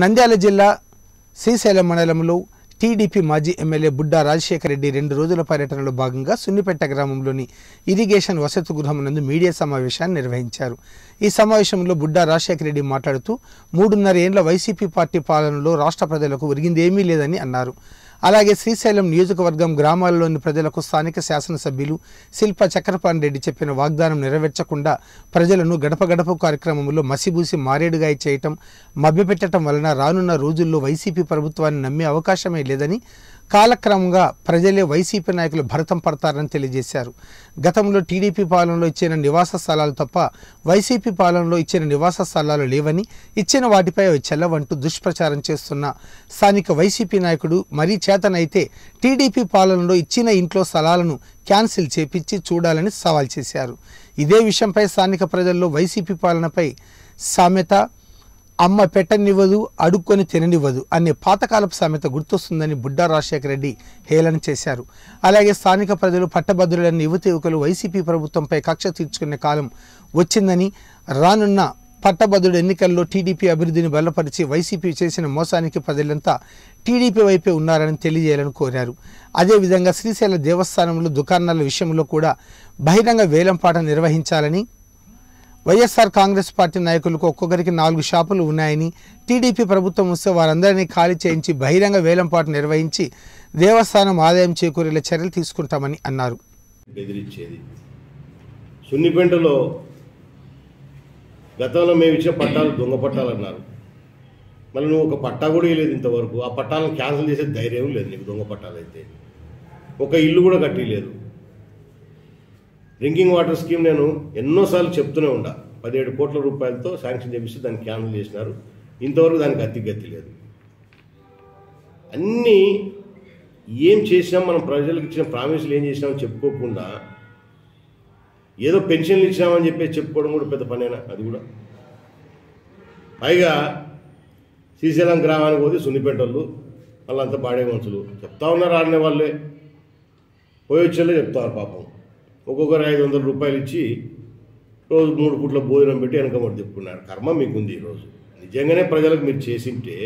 నంద్యాల జిల్లా శ్రీశైలం మండలంలో టీడీపీ మాజీ ఎమ్మెల్యే బుడ్డా రాజశేఖర రెడ్డి రెండు రోజుల పర్యటనలో భాగంగా సున్నిపేట గ్రామంలోని ఇరిగేషన్ వసతి గృహం నందు మీడియా సమావేశాన్ని నిర్వహించారు ఈ సమావేశంలో బుడ్డా రాజశేఖర రెడ్డి మాట్లాడుతూ మూడున్నర ఏండ్ల వైసీపీ పార్టీ పాలనలో రాష్ట్ర ప్రజలకు ఒరిగిందేమీ లేదని అన్నారు అలాగే శ్రీశైలం నియోజకవర్గం గ్రామాల్లోని ప్రజలకు స్థానిక శాసనసభ్యులు శిల్ప చక్రపాణి రెడ్డి చెప్పిన వాగ్దానం నెరవేర్చకుండా ప్రజలను గడప గడప కార్యక్రమంలో మసిబూసి మారేడుగా చేయటం మభ్యపెట్టడం వలన రానున్న రోజుల్లో వైసీపీ ప్రభుత్వాన్ని నమ్మే అవకాశమే లేదని కాలక్రమంగా ప్రజలే వైసీపీ నాయకులు భరతం పడతారని తెలియజేశారు గతంలో టీడీపీ పాలనలో ఇచ్చిన నివాస స్థలాలు తప్ప వైసీపీ పాలనలో ఇచ్చిన నివాస స్థలాలు లేవని ఇచ్చిన వాటిపై అవి చెల్లవంటూ దుష్ప్రచారం చేస్తున్న స్థానిక వైసీపీ నాయకుడు మరీ చేతనైతే టీడీపీ పాలనలో ఇచ్చిన ఇంట్లో స్థలాలను క్యాన్సిల్ చేపించి చూడాలని సవాల్ చేశారు ఇదే విషయంపై స్థానిక ప్రజల్లో వైసీపీ పాలనపై సామెత అమ్మ పెట్టనివ్వదు అడుక్కొని తిననివ్వదు అనే పాతకాలపు సామెత గుర్తొస్తుందని బుడ్డా రాజశేఖర రెడ్డి హేళన చేశారు అలాగే స్థానిక ప్రజలు పట్టభద్రులైన యువత యువకులు వైసీపీ ప్రభుత్వంపై కక్ష తీర్చుకునే కాలం వచ్చిందని రానున్న పట్టభద్రుడు ఎన్నికల్లో టీడీపీ అభివృద్ధిని బలపరిచి వైసీపీ చేసిన మోసానికి ప్రజలంతా టీడీపీ వైపే ఉన్నారని తెలియజేయాలని కోరారు అదేవిధంగా శ్రీశైల దేవస్థానంలో దుకాణాల విషయంలో కూడా బహిరంగ వేలంపాట నిర్వహించాలని వైఎస్ఆర్ కాంగ్రెస్ పార్టీ నాయకులకు ఒక్కొక్కరికి నాలుగు షాపులు ఉన్నాయని టీడీపీ ప్రభుత్వం వస్తే వారందరినీ ఖాళీ చేయించి బహిరంగ వేలంపాటు నిర్వహించి దేవస్థానం ఆదాయం చేకూరేలా చర్యలు తీసుకుంటామని అన్నారు సున్నిపెంటలో గతంలో మేము ఇచ్చిన పట్టాలు దొంగ పట్టాలు అన్నారు మళ్ళీ నువ్వు ఒక పట్టా కూడా ఇవ్వలేదు ఇంతవరకు ఆ పట్టాలను క్యాన్సిల్ చేసే ధైర్యం లేదు నీకు దొంగ పట్టాలు అయితే ఒక ఇల్లు కూడా లేదు డ్రింకింగ్ వాటర్ స్కీమ్ నేను ఎన్నోసార్లు చెప్తూనే ఉండా పదిహేడు కోట్ల రూపాయలతో శాంక్షన్ చేపిస్తే దాన్ని క్యాన్సిల్ చేసినారు ఇంతవరకు దానికి అతిగతి లేదు అన్నీ ఏం చేసినాం మనం ప్రజలకు ఇచ్చిన ప్రామిసులు ఏం చేసినామని చెప్పుకోకుండా ఏదో పెన్షన్లు ఇచ్చినామని చెప్పేసి చెప్పుకోవడం కూడా పెద్ద పనేనా అది కూడా పైగా శ్రీశైలం గ్రామానికి పోతే సున్నిపెట్టోళ్ళు వాళ్ళంతా పాడే మనుషులు చెప్తా ఉన్నారు ఆడిన వాళ్ళే పోయి చెప్తారు పాపం ఒక్కొక్కరు ఐదు వందల రూపాయలు ఇచ్చి రోజు మూడు పూట్ల భోజనం పెట్టి వెనకబడి తిప్పుకున్నారు కర్మ మీకుంది ఈరోజు నిజంగానే ప్రజలకు మీరు చేసింటే